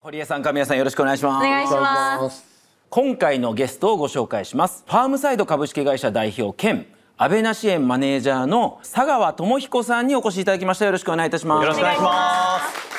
堀江さん、神谷さん、よろしくお願いします。お願いします。今回のゲストをご紹介します。ファームサイド株式会社代表兼安倍梨園マネージャーの佐川智彦さんにお越しいただきました。よろしくお願いいたします。よろしくお願いします。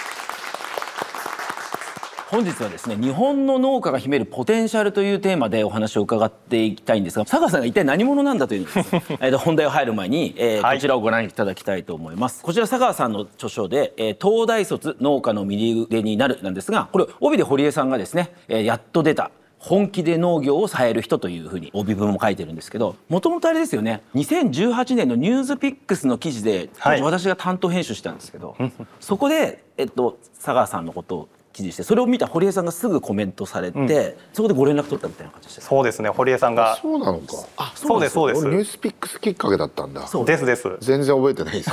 本日はですね日本の農家が秘めるポテンシャルというテーマでお話を伺っていきたいんですが佐川さんが一体何者なんだという えと本題を入る前に、えー、こちらをご覧いただきたいと思います、こちら佐川さんの著書で、えー、東大卒農家の右腕になるなんですがこれ帯で堀江さんがですね、えー、やっと出た本気で農業をさえる人というふうに帯文も書いてるんですけどもともとあれですよね2018年の「ニュースピックスの記事で、はい、私が担当編集したんですけどそこで、えっと、佐川さんのことを記事してそれを見た堀江さんがすぐコメントされて、うん、そこでご連絡取ったみたいな感じでそうですね堀江さんがそうなのかあそうですそうですニュースピックスきっかけだったんだそうですです全然覚えてないです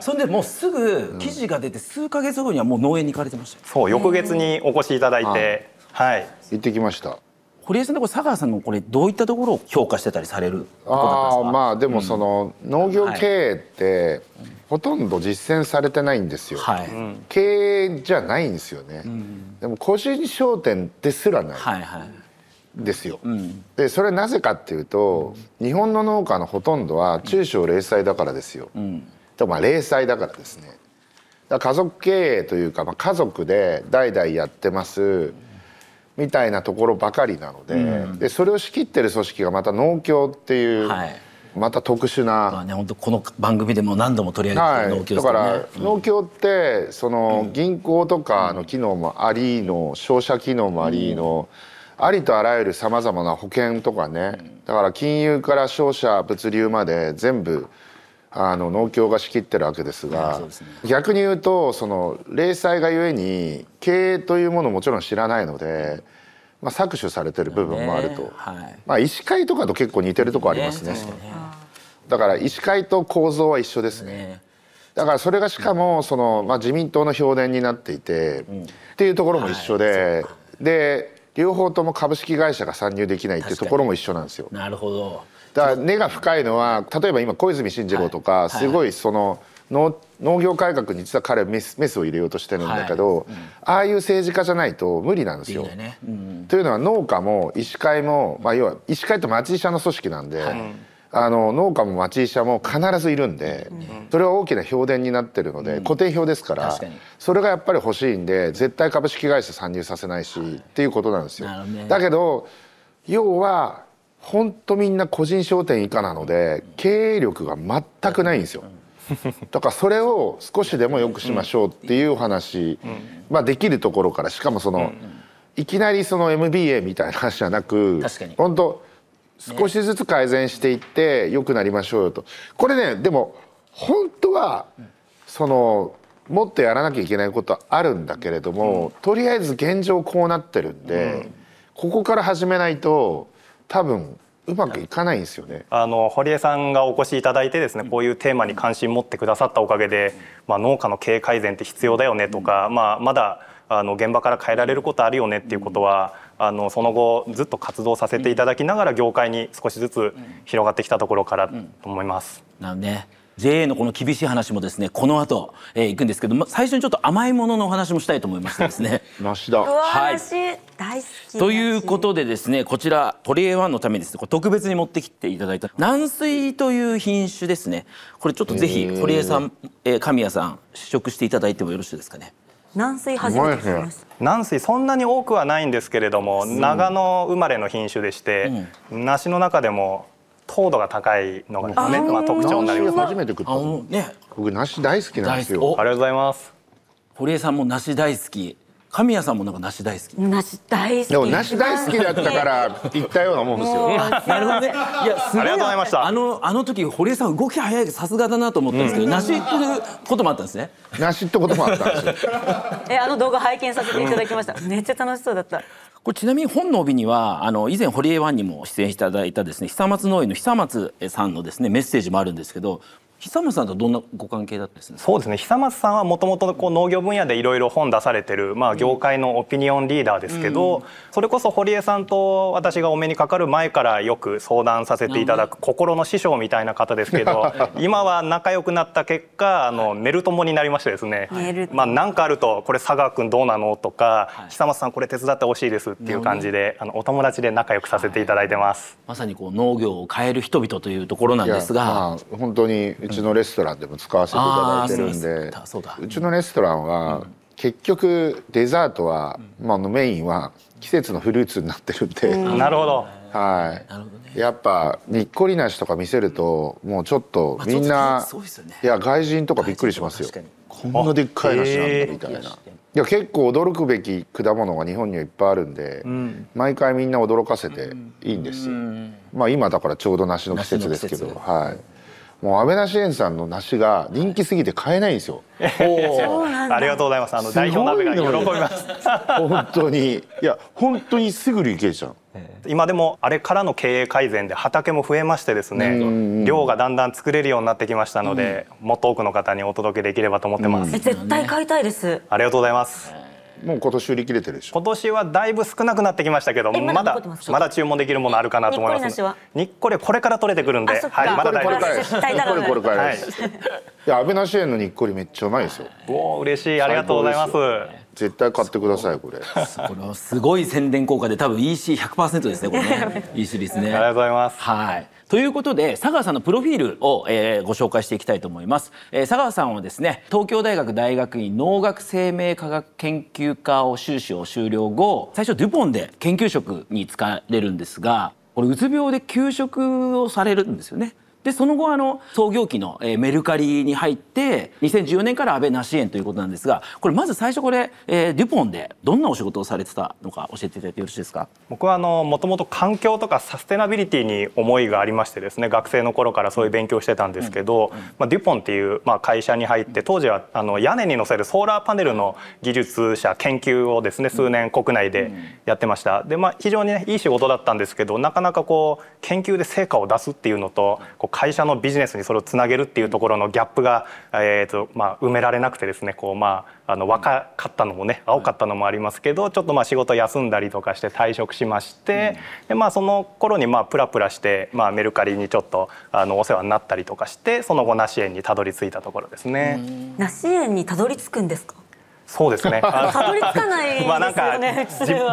そんでもうすぐ記事が出て数か月後にはもう農園に行かれてました、うん、そう翌月にお越しいただいてはい行ってきました堀江さんと佐川さんのこれどういったところを評価してたりされるあまあでもその農業経営って、ほとんど実践されてないんですよ、はい、経営じゃないんですよね、うん、でも個人商店ですらない、はいはいですよ、うん、でそれなぜかっていうと、うん、日本の農家のほとんどは中小零細だからですよ、うん、とまあ零細だからですねだ家族経営というか、まあ、家族で代々やってますみたいなところばかりなので,、でそれを仕切ってる組織がまた農協っていう、はいまた特殊な、まあね、本当この番組でも何度も取り上げて農協、ねはい、だから農協ってその銀行とかの機能もありの商社機能もありの、ありとあらゆるさまざまな保険とかね、だから金融から商社物流まで全部あの農協が仕切ってるわけですが、逆に言うとその零細がゆえに経営というものをもちろん知らないので。まあ、搾取されてる部分もあると、はい、まあ、医師会とかと結構似てるとこありますね。ねだから医師会と構造は一緒ですね。だからそれがしかもその、まあ、自民党の票伝になっていて、っていうところも一緒で、で両方とも株式会社が参入できないっていうところも一緒なんですよ。なるほどだから根が深いのは例えば今小泉進次郎とか、すごいその農農業改革に実は彼はメスメスを入れようとしてるんだけど、ああいう政治家じゃないと無理なんですよ。というのは農家も医師会も、まあ、要は医師会と町医者の組織なんで。あの農家も町医者も必ずいるんで、それは大きな評伝になってるので、固定票ですからそれがやっぱり欲しいんで絶対株式会社参入させないし、っていうことなんですよ。だけど要は本当みんな個人商店以下なので経営力が全くないんですよ。だからそれを少しでもよくしましょうっていうお話、まあ、できるところからしかもその、いきなりその MBA みたいな話じゃなく本当少しずつ改善していって良くなりましょうよとこれねでも本当はそのもっとやらなきゃいけないことはあるんだけれども、とりあえず現状こうなってるんで、ここから始めないと多分うまくいかないんですよねあの堀江さんがお越しいただいてですねこういうテーマに関心持ってくださったおかげで、まあ、農家の経営改善って必要だよねとか、まあ、まだあの現場から変えられることあるよねっていうことはあのその後ずっと活動させていただきながら業界に少しずつ広がってきたところからと思います。なるね JA のこの厳しい話もですねこの後、えー、行くんですけども最初にちょっと甘いもののお話もしたいと思いましてですね。梨 だ、はい、大好きということでですねこちらトリエワンのためにですね特別に持ってきていただいた軟水という品種ですねこれちょっとぜひ堀江さん、えー、神谷さん試食していただいてもよろしいですかね。軟水初めて聞きまし軟水そんなに多くはないんですけれども、長野生まれの品種でして、うん、梨の中でも糖度が高いのがですまあ特徴になります、ね、初めて食った、ね、僕梨大好きなんですよありがとうございます堀江さんも梨大好き神谷さんもなんか梨大好き。梨大好き。でも梨大好きだったから行ったようなもんですよ。なるほどね。いやすごい。ありがとうございました。あのあの時堀江さん動き早いさすがだなと思ったんですけど、うん、梨ってこともあったんですね。梨ってこともあったんですよ。えあの動画拝見させていただきました。めっちゃ楽しそうだった。これちなみに本の帯にはあの以前堀江ワンにも出演していただいたですね久松農園の久松さんのですねメッセージもあるんですけど久松さんとどんなご関係だったんですかそうですね久松さんはもともと農業分野でいろいろ本出されてる、まあ、業界のオピニオンリーダーですけど、うん、それこそ堀江さんと私がお目にかかる前からよく相談させていただく心の師匠みたいな方ですけど 今は仲良くなった結果あの寝るとになりましてですね何、まあ、かあると「これ佐川君どうなの?」とか、はい、久松さんこれ手伝ってほしいです」っていう感じであのお友達で仲良くさせていただいてます。はい、まさにこう農業を変える人々というところなんですが。本当にうちのレストランでも使わせていただいてるんでうちのレストランは結局デザートは、まあ、メインは季節のフルーツになってるんで、なるほどはい、なるほね、やっぱにっこりなしとか見せるともうちょっとみんな、ね、いや外人とかびっくりしますよこんなでっかい梨なんだみたいな、いや結構驚くべき果物が日本にはいっぱいあるんで、うん、毎回みんな驚かせていいんですうんうん、まあ今だからちょうど梨の季節ですけどはい。もう安倍梨園さんの梨が人気すぎて買えないんですよ。ありがとうございます。あの代表鍋が喜びます。本当にいや本当にすぐ売り切れちゃう。今でもあれからの経営改善で畑も増えましてですね量がだんだん作れるようになってきましたので、うん、もっと多くの方にお届けできればと思ってます絶対買いたいですありがとうございますもう今年売り切れてるでしょ今年はだいぶ少なくなってきましたけどまだまだ注文できるものあるかなと思いますにっこりこれから取れてくるんではいまだ大丈夫ですにっこりこれからですいや安倍なし園のにっこりめっちゃうまいですよおお嬉しいありがとうございます絶対買ってくださいこれ。これはすごい宣伝効果で多分 EC100% ですねこれね。EC ですね。ありがとうございます。はい。ということで佐川さんのプロフィールを、えー、ご紹介していきたいと思います、えー、佐川さんはですね東京大学大学院農学生命科学研究科を修士を修了後最初デュポンで研究職に就かれるんですがこれうつ病で休職をされるんですよねでその後あの創業期の、えメルカリに入って2014年から安倍梨園ということなんですがこれまず最初これ、えー、デュポンでどんなお仕事をされてたのか教えていただいてよろしいですか僕はもともと環境とかサステナビリティに思いがありましてですね学生の頃からそういう勉強してたんですけど、うんうん、まあ、デュポンっていう、まあ、会社に入って当時はあの屋根に載せるソーラーパネルの技術者研究をですね数年国内でやってました。でまあ、非常に、ね、いい仕事だったんですけどなかなかこう研究で成果を出すっていうのと会社のビジネスにそれをつなげるっていうところのギャップが、えーとまあ、埋められなくてですねこう、まあ、あの若かったのもね青かったのもありますけどちょっとまあ仕事休んだりとかして退職しまして、でまあ、その頃にまあプラプラして、まあ、メルカリにちょっとあのお世話になったりとかしてその後ナシ園にたどり着いたところですね。ナシ園にたどり着くんですかそうですね。たどり着かないですよね。まあなんか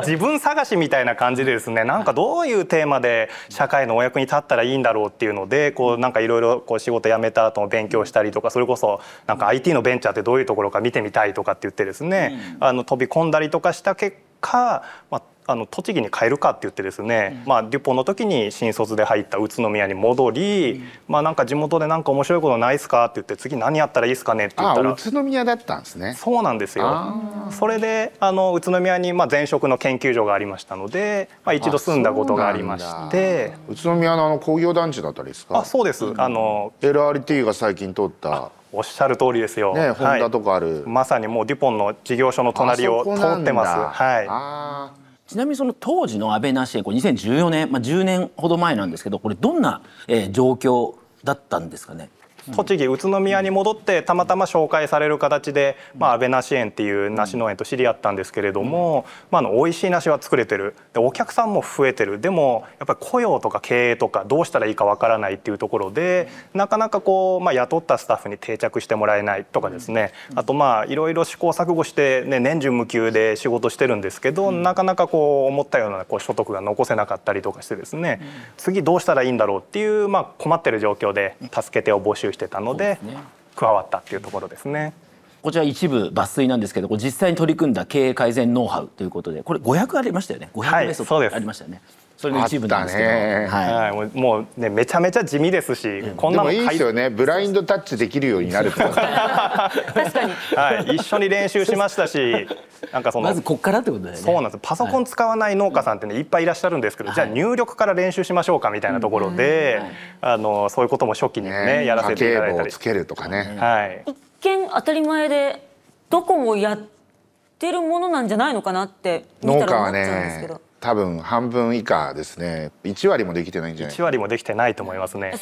自分探しみたいな感じでですね、なんかどういうテーマで社会のお役に立ったらいいんだろうっていうので、こうなんかいろいろこう仕事辞めた後も勉強したりとか、それこそなんか IT のベンチャーってどういうところか見てみたいとかって言ってですね、あの飛び込んだりとかした結果、まああの栃木に帰るかって言ってですね、うん、まあ、デュポンの時に新卒で入った宇都宮に戻り、うん、まあ、なんか地元で何か面白いことないですかって言って次何やったらいいですかねって言ったら宇都宮だったんですねそうなんですよそれであの宇都宮に、まあ、前職の研究所がありましたので、まあ、一度住んだことがありまして宇都宮のあの工業団地だったりですかあそうです、うん、あの LRT が最近通ったおっしゃる通りですよ。ね、ホンとかある、はい、まさにもうデュポンの事業所の隣を通ってます。はい。ちなみにその当時の安倍なしこう2014年、まあ、10年ほど前なんですけどこれどんな、えー、状況だったんですかね栃木宇都宮に戻ってたまたま紹介される形で、まあ、安倍梨園っていう梨農園と知り合ったんですけれども、まあ、の美味しい梨は作れてるでお客さんも増えてるでもやっぱり雇用とか経営とかどうしたらいいかわからないっていうところでなかなかこう、まあ、雇ったスタッフに定着してもらえないとかですねあとまあいろいろ試行錯誤して、ね、年中無休で仕事してるんですけど、なかなかこう思ったようなこう所得が残せなかったりとかしてですね、次どうしたらいいんだろうっていう、まあ、困ってる状況で助け手を募集してたので、加わったっていうところですね。こちら一部抜粋なんですけど実際に取り組んだ経営改善ノウハウということでこれ500ありましたよね500メソッドありましたよね。はいそれの一部なんですけど、ねはい、はい、もうねめちゃめちゃ地味ですし、うん、こんなのいいですよねブラインドタッチできるようになる確かに、はい、一緒に練習しましたし なんかそのまずこっからってことだよねそうなんですパソコン使わない農家さんってねいっぱいいらっしゃるんですけど、はい、じゃあ入力から練習しましょうかみたいなところで、はい、あのそういうことも初期にね、ね、やらせていただいたりつけるとかね、はい、一見当たり前でどこもやってるものなんじゃないのかなって見たら思っちゃうんですけど、ね多分半分以下ですね1割もできてないんじゃない1割もできてないと思いますね。